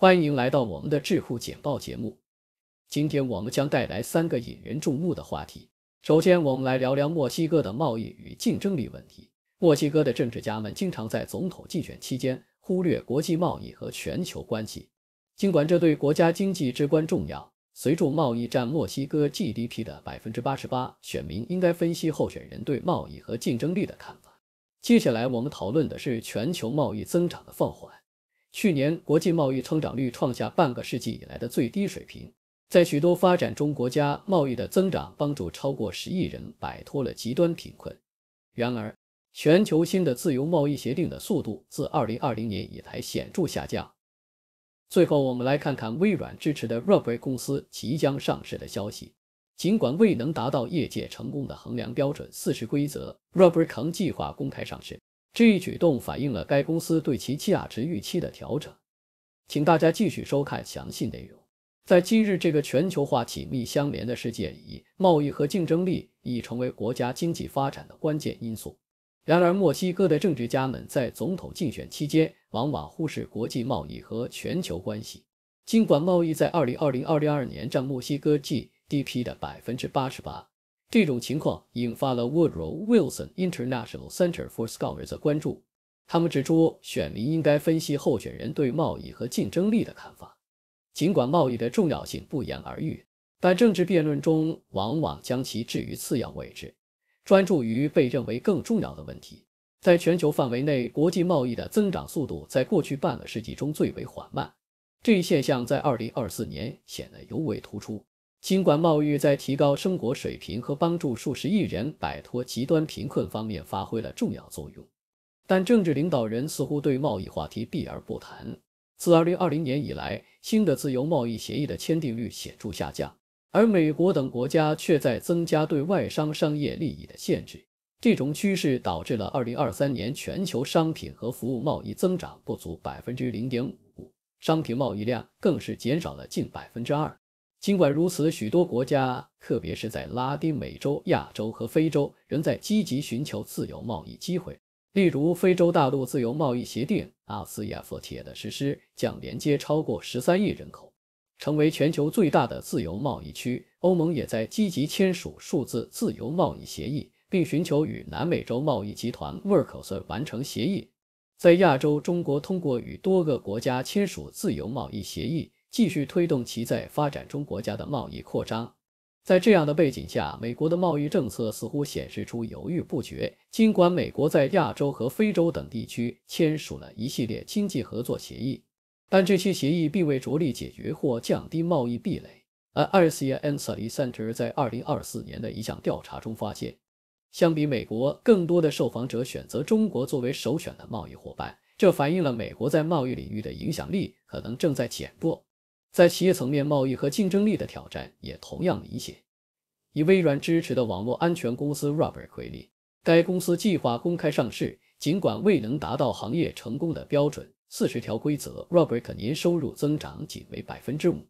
欢迎来到我们的智库简报节目。今天我们将带来三个引人注目的话题。首先，我们来聊聊墨西哥的贸易与竞争力问题。墨西哥的政治家们经常在总统竞选期间忽略国际贸易和全球关系，尽管这对国家经济至关重要。随着贸易占墨西哥 GDP 的百分之八十八，选民应该分析候选人对贸易和竞争力的看法。接下来，我们讨论的是全球贸易增长的放缓。去年，国际贸易增长率创下半个世纪以来的最低水平。在许多发展中国家，贸易的增长帮助超过十亿人摆脱了极端贫困。然而，全球新的自由贸易协定的速度自2020年以来显著下降。最后，我们来看看微软支持的 r o b r i k 公司即将上市的消息。尽管未能达到业界成功的衡量标准四十规则 r o b r i k 仍计划公开上市。这一举动反映了该公司对其价值预期的调整，请大家继续收看详细内容。在今日这个全球化紧密相连的世界里，贸易和竞争力已成为国家经济发展的关键因素。然而，墨西哥的政治家们在总统竞选期间往往忽视国际贸易和全球关系。尽管贸易在2020-2022年占墨西哥 GDP 的百分之八十八。这种情况引发了 Woodrow Wilson International Center for Scholars 的关注。他们指出，选民应该分析候选人对贸易和竞争力的看法。尽管贸易的重要性不言而喻，但政治辩论中往往将其置于次要位置，专注于被认为更重要的问题。在全球范围内，国际贸易的增长速度在过去半个世纪中最为缓慢。这一现象在2024年显得尤为突出。尽管贸易在提高生活水平和帮助数十亿人摆脱极端贫困方面发挥了重要作用，但政治领导人似乎对贸易话题避而不谈。自2020年以来，新的自由贸易协议的签订率显著下降，而美国等国家却在增加对外商商业利益的限制。这种趋势导致了2023年全球商品和服务贸易增长不足百分之零点五，商品贸易量更是减少了近百分之二。尽管如此，许多国家，特别是在拉丁美洲、亚洲和非洲，仍在积极寻求自由贸易机会。例如，非洲大陆自由贸易协定 a 斯亚夫铁的实施将连接超过十三亿人口，成为全球最大的自由贸易区。欧盟也在积极签署数字自由贸易协议，并寻求与南美洲贸易集团 w o r c o s 完成协议。在亚洲，中国通过与多个国家签署自由贸易协议。继续推动其在发展中国家的贸易扩张。在这样的背景下，美国的贸易政策似乎显示出犹豫不决。尽管美国在亚洲和非洲等地区签署了一系列经济合作协议，但这些协议并未着力解决或降低贸易壁垒。而 Icahn Center 在2024年的一项调查中发现，相比美国，更多的受访者选择中国作为首选的贸易伙伴，这反映了美国在贸易领域的影响力可能正在减弱。在企业层面，贸易和竞争力的挑战也同样明显。以微软支持的网络安全公司 r o b e r i 为例，该公司计划公开上市，尽管未能达到行业成功的标准。四十条规则 r o b e r t 年收入增长仅为百分之五，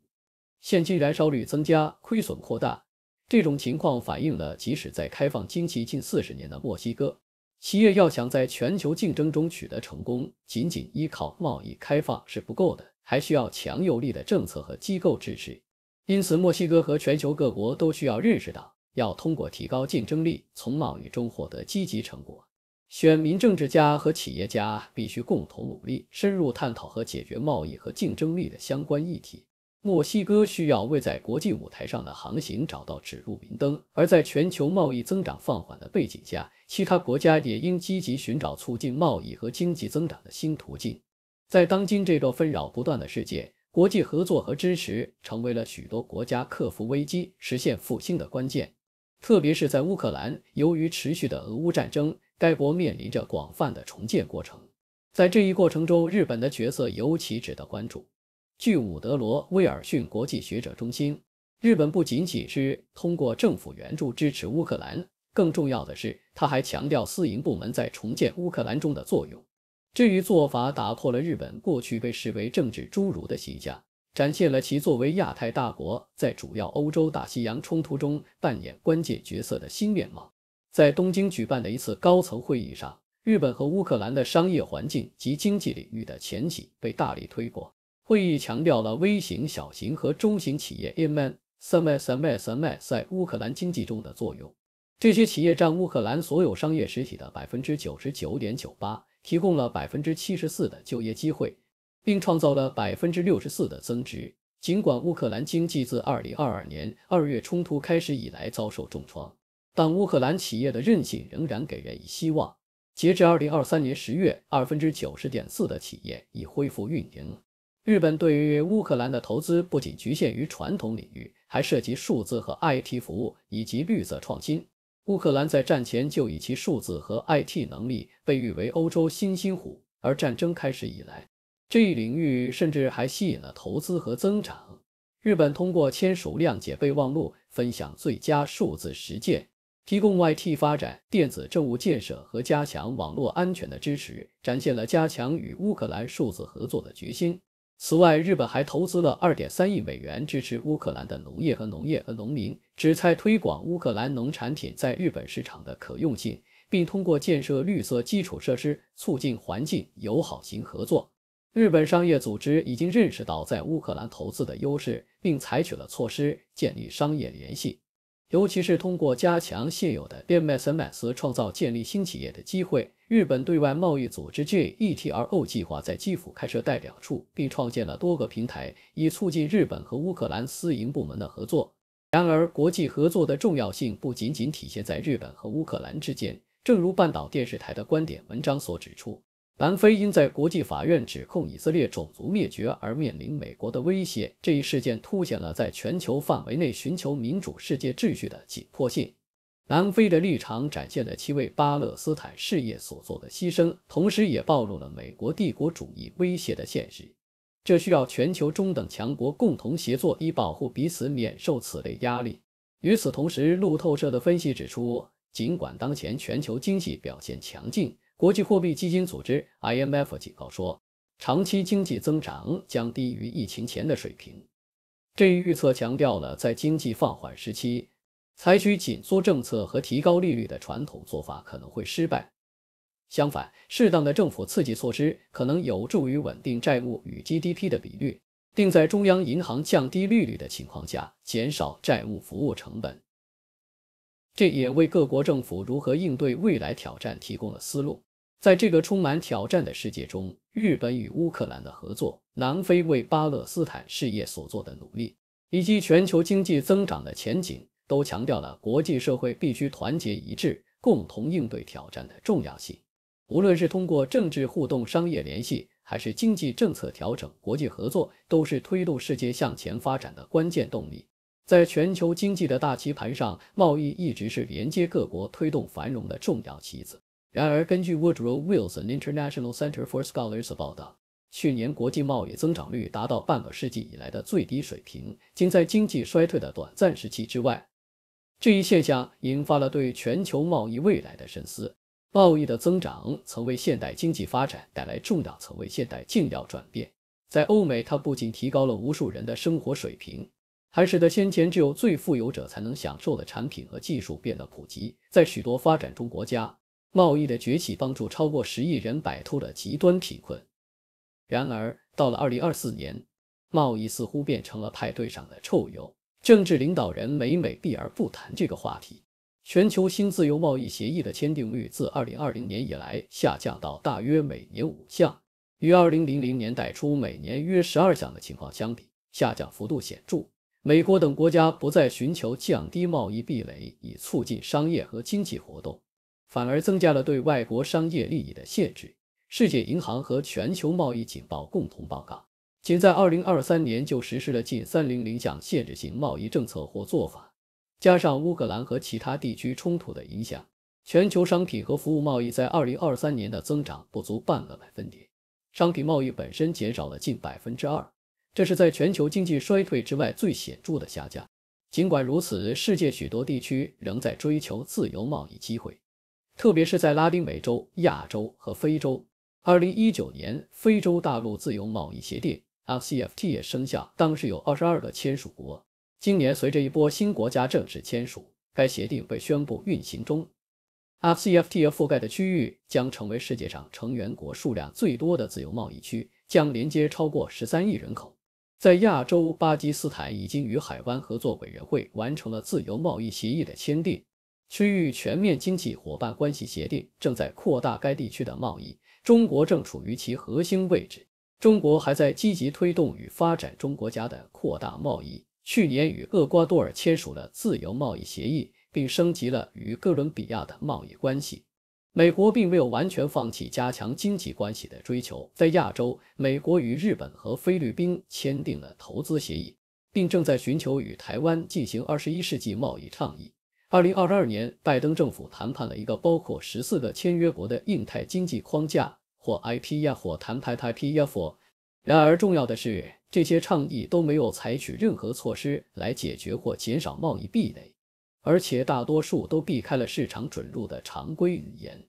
现金燃烧率增加，亏损扩大。这种情况反映了，即使在开放经济近四十年的墨西哥，企业要想在全球竞争中取得成功，仅仅依靠贸易开放是不够的。还需要强有力的政策和机构支持，因此墨西哥和全球各国都需要认识到，要通过提高竞争力从贸易中获得积极成果。选民、政治家和企业家必须共同努力，深入探讨和解决贸易和竞争力的相关议题。墨西哥需要为在国际舞台上的航行找到指路明灯，而在全球贸易增长放缓的背景下，其他国家也应积极寻找促进贸易和经济增长的新途径。在当今这个纷扰不断的世界，国际合作和支持成为了许多国家克服危机、实现复兴的关键。特别是在乌克兰，由于持续的俄乌战争，该国面临着广泛的重建过程。在这一过程中，日本的角色尤其值得关注。据伍德罗·威尔逊国际学者中心，日本不仅仅是通过政府援助支持乌克兰，更重要的是，他还强调私营部门在重建乌克兰中的作用。至于做法打破了日本过去被视为政治侏儒的形象，展现了其作为亚太大国在主要欧洲大西洋冲突中扮演关键角色的新面貌。在东京举办的一次高层会议上，日本和乌克兰的商业环境及经济领域的前景被大力推广。会议强调了微型、小型和中型企业 （MSMSMS） n 在乌克兰经济中的作用，这些企业占乌克兰所有商业实体的百分之九十九点九八。提供了百分之七十四的就业机会，并创造了百分之六十四的增值。尽管乌克兰经济自二零二二年二月冲突开始以来遭受重创，但乌克兰企业的韧性仍然给人以希望。截至二零二三年十月，二分之九十点四的企业已恢复运营。日本对于乌克兰的投资不仅局限于传统领域，还涉及数字和 IT 服务以及绿色创新。乌克兰在战前就以其数字和 IT 能力被誉为欧洲“新兴虎”，而战争开始以来，这一领域甚至还吸引了投资和增长。日本通过签署谅解备忘录，分享最佳数字实践，提供 IT 发展、电子政务建设和加强网络安全的支持，展现了加强与乌克兰数字合作的决心。此外，日本还投资了2.3亿美元支持乌克兰的农业和农业和农民，旨在推广乌克兰农产品在日本市场的可用性，并通过建设绿色基础设施促进环境友好型合作。日本商业组织已经认识到在乌克兰投资的优势，并采取了措施建立商业联系，尤其是通过加强现有的 b m s m n s 创造建立新企业的机会。日本对外贸易组织 JETRO 计划在基辅开设代表处，并创建了多个平台，以促进日本和乌克兰私营部门的合作。然而，国际合作的重要性不仅仅体现在日本和乌克兰之间。正如半岛电视台的观点文章所指出，南非因在国际法院指控以色列种族灭绝而面临美国的威胁，这一事件凸显了在全球范围内寻求民主世界秩序的紧迫性。南非的立场展现了其为巴勒斯坦事业所做的牺牲，同时也暴露了美国帝国主义威胁的现实。这需要全球中等强国共同协作，以保护彼此免受此类压力。与此同时，路透社的分析指出，尽管当前全球经济表现强劲，国际货币基金组织 （IMF） 警告说，长期经济增长将低于疫情前的水平。这一预测强调了在经济放缓时期。采取紧缩政策和提高利率的传统做法可能会失败。相反，适当的政府刺激措施可能有助于稳定债务与 GDP 的比率，并在中央银行降低利率的情况下减少债务服务成本。这也为各国政府如何应对未来挑战提供了思路。在这个充满挑战的世界中，日本与乌克兰的合作、南非为巴勒斯坦事业所做的努力，以及全球经济增长的前景。都强调了国际社会必须团结一致，共同应对挑战的重要性。无论是通过政治互动、商业联系，还是经济政策调整，国际合作都是推动世界向前发展的关键动力。在全球经济的大棋盘上，贸易一直是连接各国、推动繁荣的重要棋子。然而，根据 Woodrow Wilson International Center for Scholars 的报道，去年国际贸易增长率达到半个世纪以来的最低水平，仅在经济衰退的短暂时期之外。这一现象引发了对全球贸易未来的深思。贸易的增长曾为现代经济发展带来重量，曾为现代重要转变。在欧美，它不仅提高了无数人的生活水平，还使得先前只有最富有者才能享受的产品和技术变得普及。在许多发展中国家，贸易的崛起帮助超过十亿人摆脱了极端贫困。然而，到了二零二四年，贸易似乎变成了派对上的臭鼬。政治领导人每每避而不谈这个话题。全球新自由贸易协议的签订率自2020年以来下降到大约每年五项，与2000年代初每年约十二项的情况相比，下降幅度显著。美国等国家不再寻求降低贸易壁垒以促进商业和经济活动，反而增加了对外国商业利益的限制。世界银行和全球贸易警报共同报告。仅在二零二三年就实施了近三零零项限制性贸易政策或做法，加上乌克兰和其他地区冲突的影响，全球商品和服务贸易在二零二三年的增长不足半个百分点。商品贸易本身减少了近百分之二，这是在全球经济衰退之外最显著的下降。尽管如此，世界许多地区仍在追求自由贸易机会，特别是在拉丁美洲、亚洲和非洲。二零一九年，非洲大陆自由贸易协定。R C F T 也生效，当时有二十二个签署国。今年随着一波新国家正式签署，该协定被宣布运行中。R C F T 覆盖的区域将成为世界上成员国数量最多的自由贸易区，将连接超过十三亿人口。在亚洲，巴基斯坦已经与海湾合作委员会完成了自由贸易协议的签订。区域全面经济伙伴关系协定正在扩大该地区的贸易，中国正处于其核心位置。中国还在积极推动与发展中国家的扩大贸易。去年，与厄瓜多尔签署了自由贸易协议，并升级了与哥伦比亚的贸易关系。美国并没有完全放弃加强经济关系的追求。在亚洲，美国与日本和菲律宾签订了投资协议，并正在寻求与台湾进行二十一世纪贸易倡议。二零二二年，拜登政府谈判了一个包括十四个签约国的印太经济框架。或 IP 呀，或谈判 IP 呀，或……然而，重要的是，这些倡议都没有采取任何措施来解决或减少贸易壁垒，而且大多数都避开了市场准入的常规语言。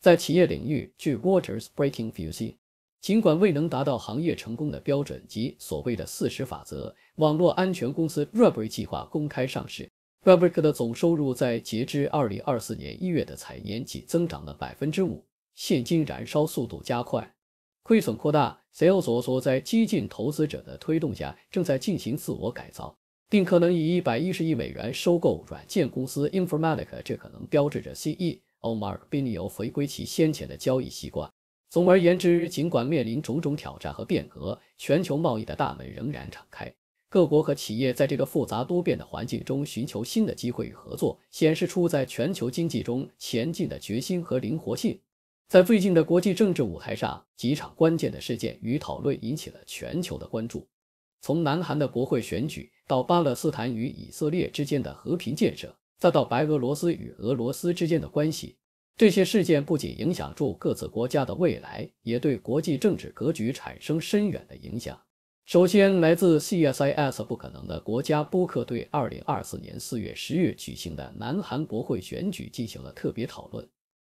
在企业领域，据 Waters Breaking f u s e 尽管未能达到行业成功的标准及所谓的四十法则，网络安全公司 Rubric 计划公开上市。Rubric 的总收入在截至二零二四年一月的财年仅增长了百分之五。现金燃烧速度加快，亏损扩大。Salesforce 在激进投资者的推动下正在进行自我改造，并可能以一百一十亿美元收购软件公司 Informatica，这可能标志着 CEO Mark b i n i o 回归其先前的交易习惯。总而言之，尽管面临种种挑战和变革，全球贸易的大门仍然敞开。各国和企业在这个复杂多变的环境中寻求新的机会与合作，显示出在全球经济中前进的决心和灵活性。在最近的国际政治舞台上，几场关键的事件与讨论引起了全球的关注。从南韩的国会选举，到巴勒斯坦与以色列之间的和平建设，再到白俄罗斯与俄罗斯之间的关系，这些事件不仅影响住各自国家的未来，也对国际政治格局产生深远的影响。首先，来自 CSIS 不可能的国家播客对2024年4月10日举行的南韩国会选举进行了特别讨论。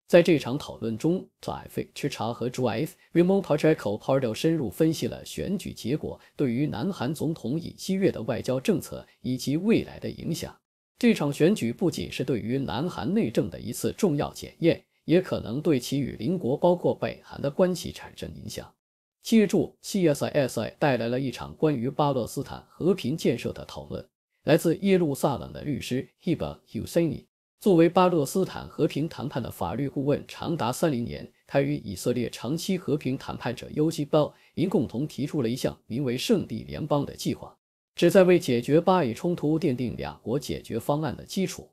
在这场讨论中，Zach 和 d r e Remote p o l i t c a p a r e l 深入分析了选举结果对于南韩总统尹锡悦的外交政策以及未来的影响。这场选举不仅是对于南韩内政的一次重要检验，也可能对其与邻国，包括北韩的关系产生影响。借助 c s i s 带来了一场关于巴勒斯坦和平建设的讨论，来自耶路撒冷的律师 Hiba Hussein。作为巴勒斯坦和平谈判的法律顾问长达三零年，他与以色列长期和平谈判者尤西·鲍因共同提出了一项名为“圣地联邦”的计划，旨在为解决巴以冲突奠定两国解决方案的基础。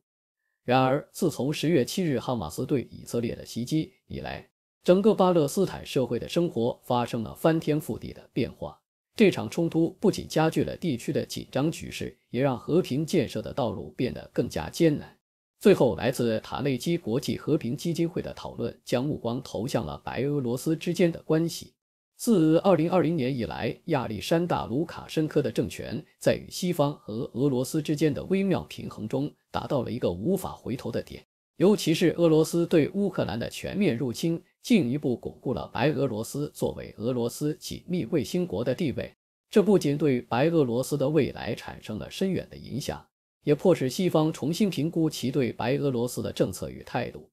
然而，自从十月七日哈马斯对以色列的袭击以来，整个巴勒斯坦社会的生活发生了翻天覆地的变化。这场冲突不仅加剧了地区的紧张局势，也让和平建设的道路变得更加艰难。最后，来自塔内基国际和平基金会的讨论将目光投向了白俄罗斯之间的关系。自2020年以来，亚历山大·卢卡申科的政权在与西方和俄罗斯之间的微妙平衡中达到了一个无法回头的点。尤其是俄罗斯对乌克兰的全面入侵，进一步巩固了白俄罗斯作为俄罗斯紧密卫星国的地位。这不仅对白俄罗斯的未来产生了深远的影响。也迫使西方重新评估其对白俄罗斯的政策与态度。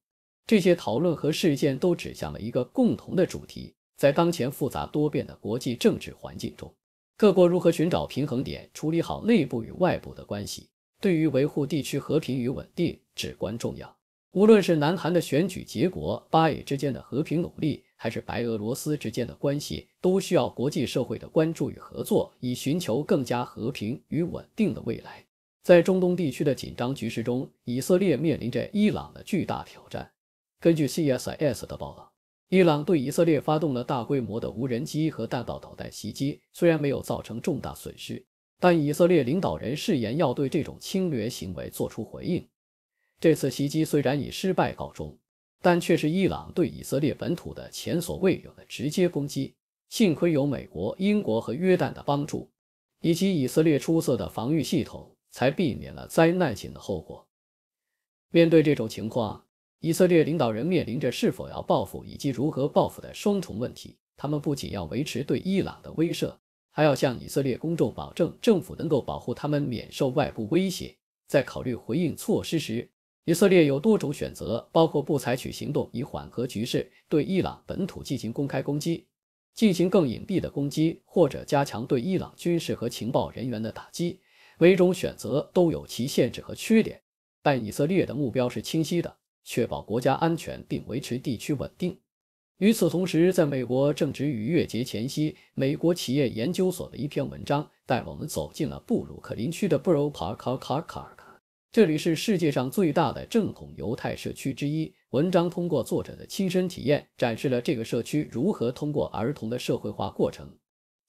这些讨论和事件都指向了一个共同的主题：在当前复杂多变的国际政治环境中，各国如何寻找平衡点，处理好内部与外部的关系，对于维护地区和平与稳定至关重要。无论是南韩的选举结果、巴以之间的和平努力，还是白俄罗斯之间的关系，都需要国际社会的关注与合作，以寻求更加和平与稳定的未来。在中东地区的紧张局势中，以色列面临着伊朗的巨大挑战。根据 CSIS 的报道，伊朗对以色列发动了大规模的无人机和弹道导弹袭击，虽然没有造成重大损失，但以色列领导人誓言要对这种侵略行为作出回应。这次袭击虽然以失败告终，但却是伊朗对以色列本土的前所未有的直接攻击。幸亏有美国、英国和约旦的帮助，以及以色列出色的防御系统。才避免了灾难性的后果。面对这种情况，以色列领导人面临着是否要报复以及如何报复的双重问题。他们不仅要维持对伊朗的威慑，还要向以色列公众保证政府能够保护他们免受外部威胁。在考虑回应措施时，以色列有多种选择，包括不采取行动以缓和局势，对伊朗本土进行公开攻击，进行更隐蔽的攻击，或者加强对伊朗军事和情报人员的打击。每种选择都有其限制和缺点，但以色列的目标是清晰的：确保国家安全并维持地区稳定。与此同时，在美国正值逾越节前夕，美国企业研究所的一篇文章带我们走进了布鲁克林区的 Borough Park，这里是世界上最大的正统犹太社区之一。文章通过作者的亲身体验，展示了这个社区如何通过儿童的社会化过程，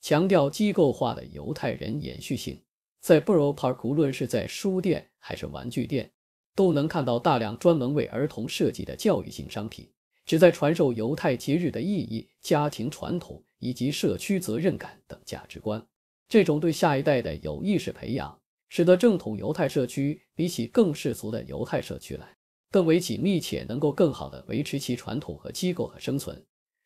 强调机构化的犹太人延续性。在 b u r o w Park，无论是在书店还是玩具店，都能看到大量专门为儿童设计的教育性商品，旨在传授犹太节日的意义、家庭传统以及社区责任感等价值观。这种对下一代的有意识培养，使得正统犹太社区比起更世俗的犹太社区来更为紧密，且能够更好地维持其传统和机构和生存。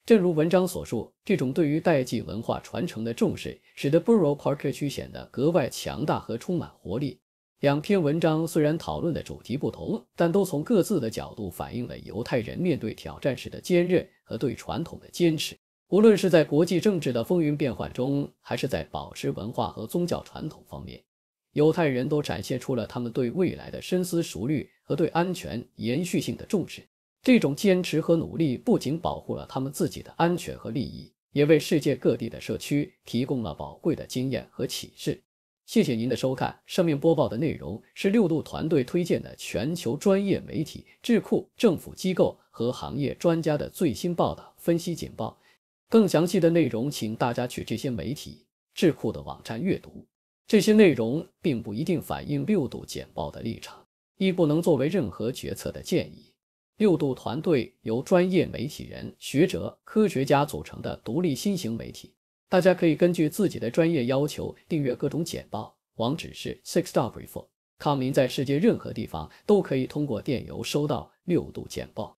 正如文章所述，这种对于代际文化传承的重视，使得 Borough Park 区显得格外强大和充满活力。两篇文章虽然讨论的主题不同，但都从各自的角度反映了犹太人面对挑战时的坚韧和对传统的坚持。无论是在国际政治的风云变幻中，还是在保持文化和宗教传统方面，犹太人都展现出了他们对未来的深思熟虑和对安全延续性的重视。这种坚持和努力不仅保护了他们自己的安全和利益，也为世界各地的社区提供了宝贵的经验和启示。谢谢您的收看。上面播报的内容是六度团队推荐的全球专业媒体、智库、政府机构和行业专家的最新报道、分析简报。更详细的内容，请大家去这些媒体智库的网站阅读。这些内容并不一定反映六度简报的立场，亦不能作为任何决策的建议。六度团队由专业媒体人、学者、科学家组成的独立新型媒体，大家可以根据自己的专业要求订阅各种简报。网址是 s i x d o g r e f c o m 您在世界任何地方都可以通过电邮收到六度简报。